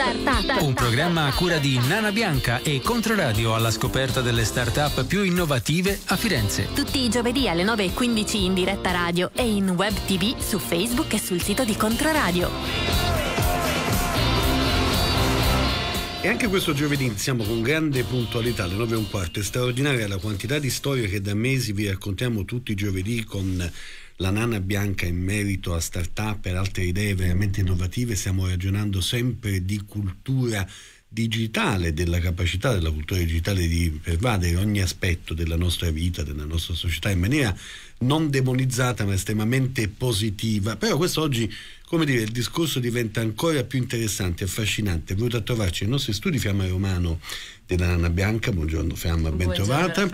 Startup. Un programma a cura di Nana Bianca e Controradio alla scoperta delle start-up più innovative a Firenze. Tutti i giovedì alle 9.15 in diretta radio e in web tv su Facebook e sul sito di Controradio. E anche questo giovedì iniziamo con grande puntualità alle 9.15. È straordinaria la quantità di storie che da mesi vi raccontiamo tutti i giovedì con la nana bianca in merito a start-up e altre idee veramente innovative, stiamo ragionando sempre di cultura digitale, della capacità della cultura digitale di pervadere ogni aspetto della nostra vita, della nostra società in maniera non demonizzata ma estremamente positiva. Però questo oggi, come dire, il discorso diventa ancora più interessante, affascinante. È venuto a trovarci nei nostri studi Fiamma Romano della Nana Bianca, buongiorno Fiamma, ben trovata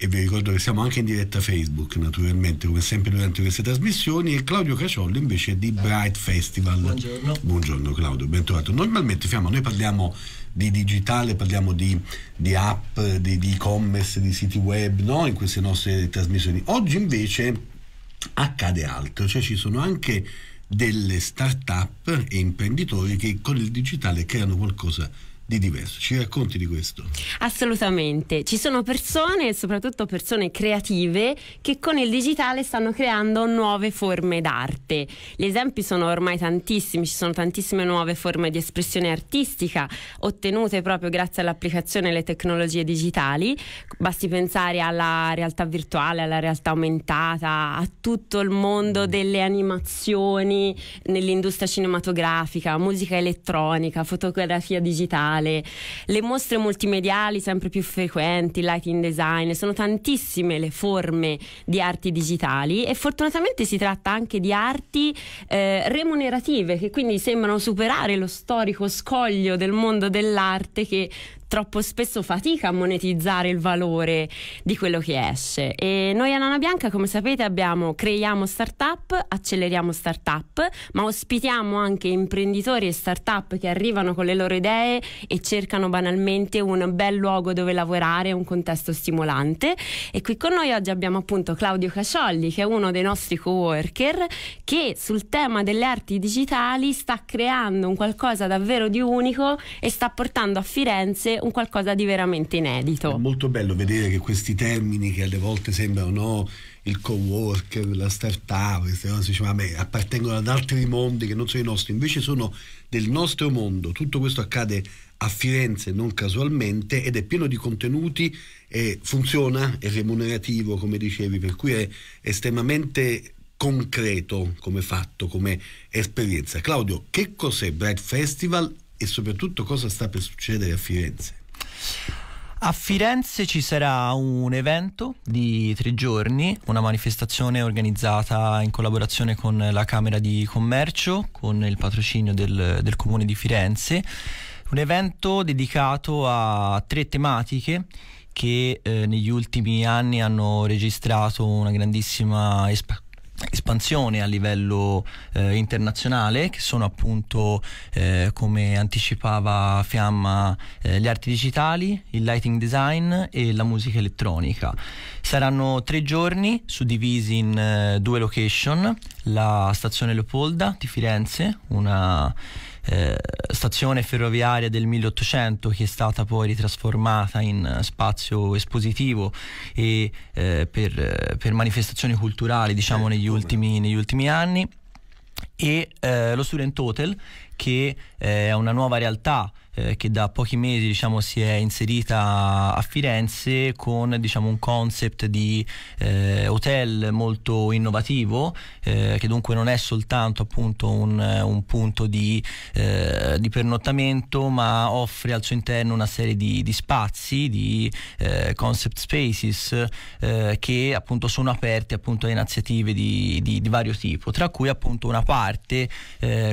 e vi ricordo che siamo anche in diretta Facebook naturalmente come sempre durante queste trasmissioni e Claudio Caciollo invece di Bright Festival buongiorno buongiorno Claudio ben trovato normalmente Fiamma noi parliamo di digitale parliamo di, di app di, di e-commerce di siti web no? in queste nostre trasmissioni oggi invece accade altro cioè ci sono anche delle start-up e imprenditori che con il digitale creano qualcosa di diverso. Ci racconti di questo? Assolutamente. Ci sono persone, soprattutto persone creative, che con il digitale stanno creando nuove forme d'arte. Gli esempi sono ormai tantissimi, ci sono tantissime nuove forme di espressione artistica ottenute proprio grazie all'applicazione alle tecnologie digitali. Basti pensare alla realtà virtuale, alla realtà aumentata, a tutto il mondo delle animazioni nell'industria cinematografica, musica elettronica, fotografia digitale digitale, le mostre multimediali sempre più frequenti, lighting design, sono tantissime le forme di arti digitali e fortunatamente si tratta anche di arti eh, remunerative che quindi sembrano superare lo storico scoglio del mondo dell'arte che troppo spesso fatica a monetizzare il valore di quello che esce. E noi a Nana Bianca, come sapete, abbiamo creiamo startup, acceleriamo startup, ma ospitiamo anche imprenditori e startup che arrivano con le loro idee e cercano banalmente un bel luogo dove lavorare, un contesto stimolante. E qui con noi oggi abbiamo appunto Claudio Casciolli, che è uno dei nostri co-worker, che sul tema delle arti digitali sta creando un qualcosa davvero di unico e sta portando a Firenze un qualcosa di veramente inedito. È molto bello vedere che questi termini che alle volte sembrano no, il co-worker, la startup, queste cose diciamo, vabbè, appartengono ad altri mondi che non sono i nostri, invece sono del nostro mondo. Tutto questo accade a Firenze non casualmente ed è pieno di contenuti e funziona, è remunerativo come dicevi, per cui è estremamente concreto come fatto, come esperienza. Claudio, che cos'è Bright Festival e soprattutto cosa sta per succedere a Firenze. A Firenze ci sarà un evento di tre giorni, una manifestazione organizzata in collaborazione con la Camera di Commercio, con il patrocinio del, del Comune di Firenze, un evento dedicato a tre tematiche che eh, negli ultimi anni hanno registrato una grandissima espansione espansione a livello eh, internazionale che sono appunto eh, come anticipava Fiamma eh, le arti digitali, il lighting design e la musica elettronica. Saranno tre giorni suddivisi in eh, due location, la stazione Leopolda di Firenze, una eh, stazione ferroviaria del 1800 che è stata poi ritrasformata in eh, spazio espositivo e eh, per, eh, per, manifestazioni culturali diciamo negli ultimi, negli ultimi anni e eh, lo Student Hotel che è una nuova realtà eh, che da pochi mesi diciamo, si è inserita a Firenze con diciamo, un concept di eh, hotel molto innovativo, eh, che dunque non è soltanto appunto, un, un, punto di, eh, di, pernottamento, ma offre al suo interno una serie di, di spazi, di eh, concept spaces che appunto, sono aperti appunto, a iniziative di, di, vario tipo, tra cui appunto, una parte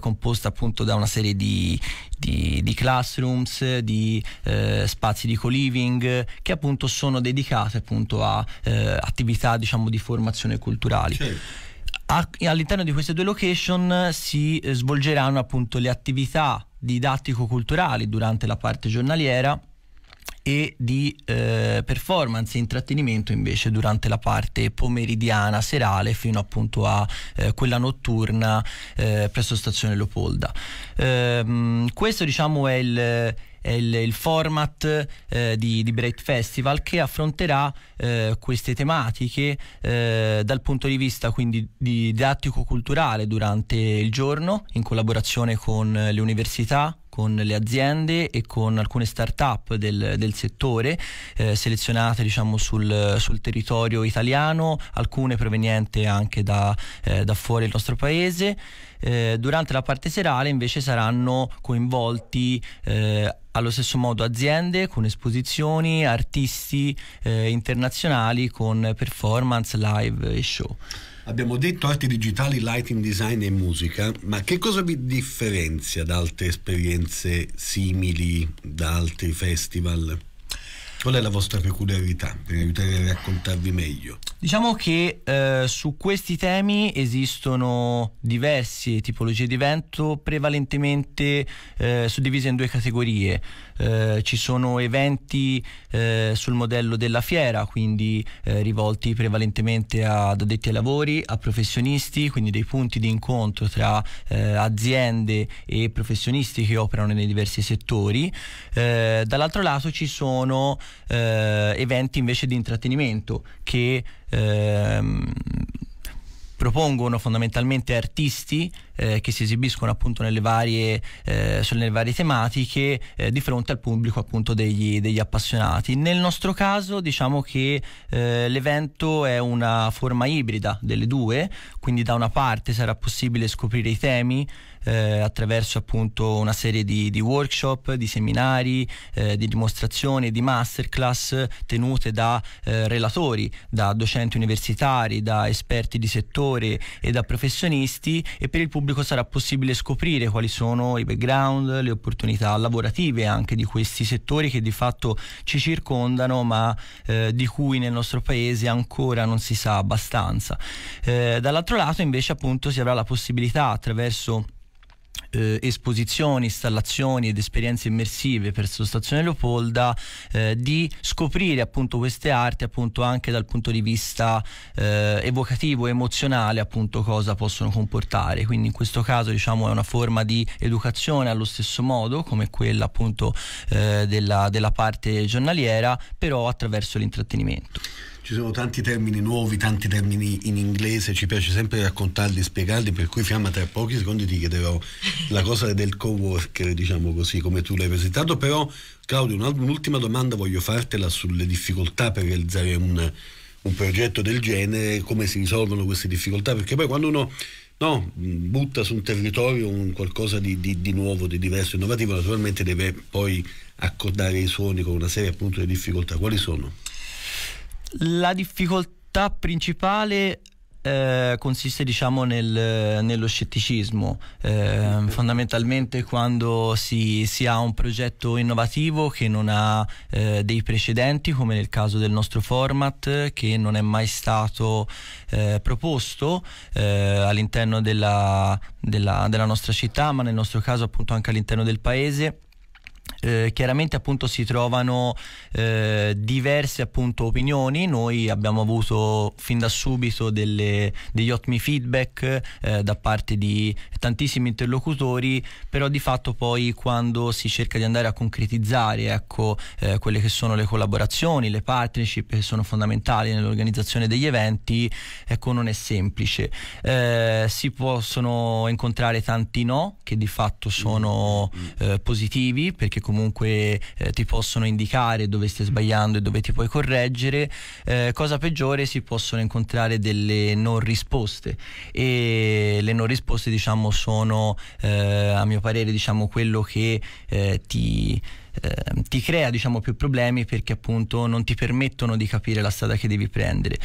composta appunto, da una serie di, di, di class classrooms, di eh, spazi di co-living che appunto sono dedicate appunto a eh, attività diciamo di formazione culturali. Certo. A, all'interno di queste due location si eh, svolgeranno appunto le attività didattico-culturali durante la parte giornaliera e di eh, performance e intrattenimento invece durante la parte pomeridiana, serale fino appunto a eh, quella notturna eh, presso stazione Leopolda. Ehm, questo diciamo è il il, il, format eh, di, di Bright Festival che affronterà eh, queste tematiche eh, dal punto di vista quindi didattico-culturale durante il giorno in collaborazione con le università, con le aziende e con alcune start-up del, del settore eh, selezionate diciamo, sul, sul, territorio italiano, alcune provenienti anche da, eh, da fuori il nostro paese. Eh, durante la parte serale invece saranno coinvolti eh, allo stesso modo aziende con esposizioni, artisti eh, internazionali con performance live e show. Abbiamo detto arti digitali, lighting design e musica, ma che cosa vi differenzia da altre esperienze simili, da altri festival? Qual è la vostra peculiarità per aiutare a raccontarvi meglio? Diciamo che eh, su questi temi esistono diverse tipologie di evento, prevalentemente eh, suddivise in due categorie. Eh, ci sono eventi eh, sul modello della fiera, quindi eh, rivolti prevalentemente ad addetti ai lavori, a professionisti, quindi dei punti di incontro tra eh, aziende e professionisti che operano nei diversi settori. dall'altro lato ci sono eh, eventi invece di intrattenimento che ehm, propongono fondamentalmente artisti eh, che si esibiscono appunto nelle varie, eh, sulle varie tematiche eh, di fronte al pubblico appunto degli, degli, appassionati. Nel nostro caso diciamo che eh, l'evento è una forma ibrida delle due, quindi da una parte sarà possibile scoprire i temi, eh, attraverso appunto una serie di, di workshop, di seminari, eh, di dimostrazioni, di masterclass tenute da eh, relatori, da docenti universitari, da esperti di settore e da professionisti e per il pubblico sarà possibile scoprire quali sono i background, le opportunità lavorative anche di questi settori che di fatto ci circondano ma eh, di cui nel nostro paese ancora non si sa abbastanza. Eh, dall'altro lato invece appunto si avrà la possibilità attraverso eh, esposizioni, installazioni ed esperienze immersive presso Stazione Leopolda eh, di scoprire appunto queste arti appunto anche dal punto di vista eh, evocativo, emozionale appunto cosa possono comportare. Quindi in questo caso diciamo è una forma di educazione allo stesso modo come quella appunto eh, della, della parte giornaliera però attraverso l'intrattenimento ci sono tanti termini nuovi, tanti termini in inglese, ci piace sempre raccontarli, e spiegarli, per cui Fiamma tra pochi secondi ti chiederò la cosa del co-worker, diciamo così, come tu l'hai presentato, però Claudio un'ultima domanda voglio fartela sulle difficoltà per realizzare un, un progetto del genere, come si risolvono queste difficoltà, perché poi quando uno no, butta su un territorio un qualcosa di, di, di, nuovo, di diverso, innovativo, naturalmente deve poi accordare i suoni con una serie appunto di difficoltà. Quali sono? La difficoltà principale eh, consiste diciamo nel, nello scetticismo eh, fondamentalmente quando si, si, ha un progetto innovativo che non ha eh, dei precedenti come nel caso del nostro format che non è mai stato eh, proposto eh, all'interno della, della, della nostra città ma nel nostro caso appunto anche all'interno del paese eh, chiaramente appunto si trovano eh, diverse appunto opinioni noi abbiamo avuto fin da subito delle, degli ottimi feedback eh, da parte di tantissimi interlocutori però di fatto poi quando si cerca di andare a concretizzare ecco eh, quelle che sono le collaborazioni le partnership che sono fondamentali nell'organizzazione degli eventi ecco non è semplice eh, si possono incontrare tanti no che di fatto sono mm, mm, mm. Eh, positivi perché che comunque eh, ti possono indicare dove stai sbagliando e dove ti puoi correggere, eh, cosa peggiore si possono incontrare delle non risposte e le non risposte diciamo sono eh, a mio parere diciamo quello che eh, ti ehm, ti crea diciamo più problemi perché appunto non ti permettono di capire la strada che devi prendere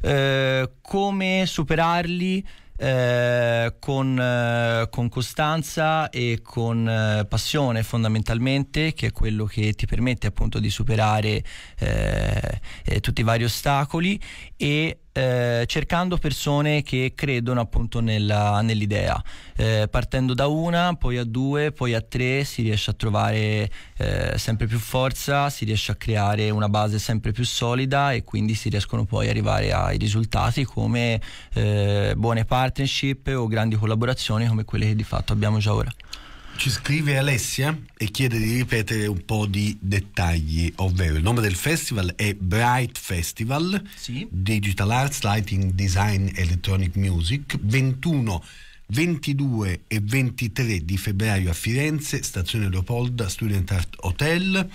eh, come superarli eh, con, eh, con, costanza e con eh, passione fondamentalmente, che è quello che ti permette appunto di superare eh, eh, tutti i vari ostacoli e eh, cercando persone che credono appunto nella, nell'idea. Eh, partendo da una, poi a due, poi a tre si riesce a trovare eh, sempre più forza, si riesce a creare una base sempre più solida e quindi si riescono poi ad arrivare ai risultati come eh, buone partnership o grandi collaborazioni come quelle che di fatto abbiamo già ora. Ci scrive Alessia e chiede di ripetere un po' di dettagli, ovvero il nome del festival è Bright Festival, sì. Digital Arts, Lighting, Design, Electronic Music, 21 22 e 23 di febbraio a Firenze, stazione Leopolda, Student Art Hotel.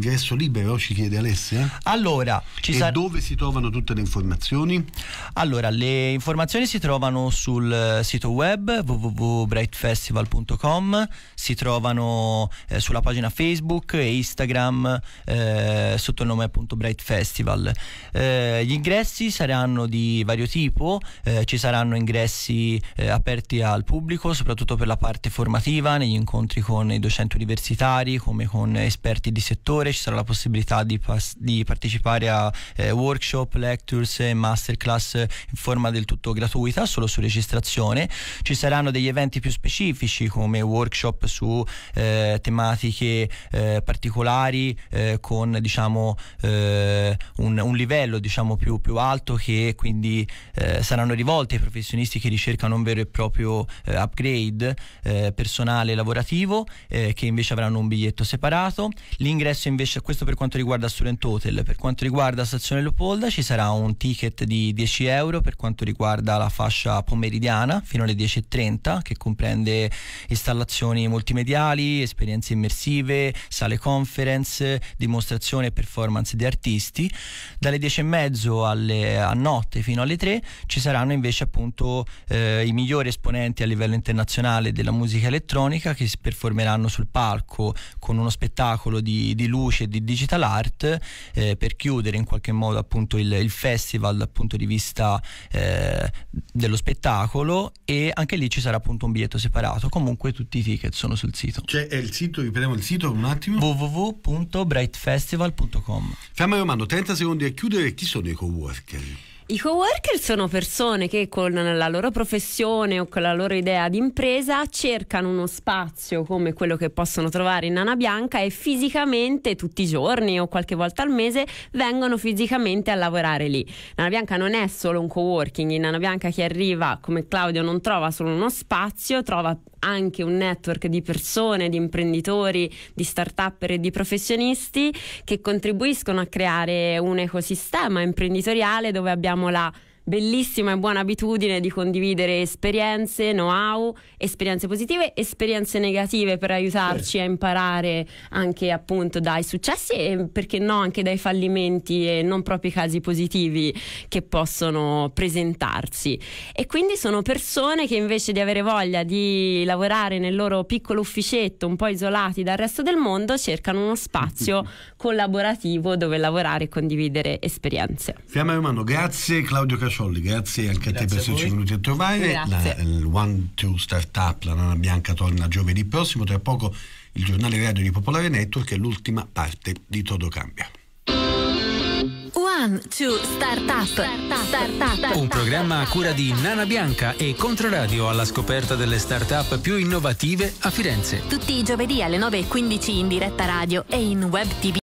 Ingresso libero, ci chiede Alessia. Allora, ci sar- dove si trovano tutte le informazioni? Allora, le informazioni si trovano sul eh, sito web www.brightfestival.com, si trovano eh, sulla pagina Facebook e Instagram eh, sotto il nome appunto Bright Festival. Eh, gli ingressi saranno di vario tipo, eh, ci saranno ingressi eh, aperti al pubblico, soprattutto per la parte formativa, negli incontri con i docenti universitari, come con esperti di settore settembre ci sarà la possibilità di, di partecipare a eh, workshop, lectures e eh, masterclass eh, in forma del tutto gratuita, solo su registrazione. Ci saranno degli eventi più specifici come workshop su eh, tematiche eh, particolari eh, con diciamo, un, un, livello diciamo, più, più, alto che quindi saranno rivolti ai professionisti che ricercano un vero e proprio upgrade personale e lavorativo che invece avranno un biglietto separato. L'ingresso invece invece, questo per quanto riguarda Student Hotel, per quanto riguarda Stazione Leopolda ci sarà un ticket di 10 euro per quanto riguarda la fascia pomeridiana fino alle 10.30 che comprende installazioni multimediali, esperienze immersive, sale conference, dimostrazione e performance di artisti. Dalle 10.30 alle, a notte fino alle 3 ci saranno invece appunto eh, i migliori esponenti a livello internazionale della musica elettronica che si performeranno sul palco con uno spettacolo di, di luce luci e di digital art eh, per chiudere in qualche modo appunto il, il, festival dal punto di vista eh, dello spettacolo e anche lì ci sarà appunto un biglietto separato comunque tutti i ticket sono sul sito cioè è il sito ripetiamo il sito un attimo www.brightfestival.com Fiamma Romano 30 secondi a chiudere chi sono i co-worker? I co-worker sono persone che con la loro professione o con la loro idea di impresa cercano uno spazio come quello che possono trovare in Nana Bianca e fisicamente tutti i giorni o qualche volta al mese vengono fisicamente a lavorare lì. Nana Bianca non è solo un co-working, in Nana Bianca chi arriva come Claudio non trova solo uno spazio, trova anche un network di persone, di imprenditori, di start up e di professionisti che contribuiscono a creare un ecosistema imprenditoriale dove abbiamo la bellissima e buona abitudine di condividere esperienze, know-how, esperienze positive, esperienze negative per aiutarci a imparare anche appunto dai successi e perché no anche dai fallimenti e non proprio i casi positivi che possono presentarsi. E quindi sono persone che invece di avere voglia di lavorare nel loro piccolo ufficetto un po' isolati dal resto del mondo cercano uno spazio collaborativo dove lavorare e condividere esperienze. Fiamma Romano, grazie Claudio Casciolo Sciolli, grazie anche grazie a te per esserci venuti a trovare. La, il One Two Startup, la Nana Bianca torna giovedì prossimo, tra poco il giornale radio di Popolare Network è l'ultima parte di Todo Cambia. One, two, Startup. up. Start, start, start Un programma a cura di Nana Bianca e Controradio alla scoperta delle start-up più innovative a Firenze. Tutti i giovedì alle 9.15 in diretta radio e in web TV.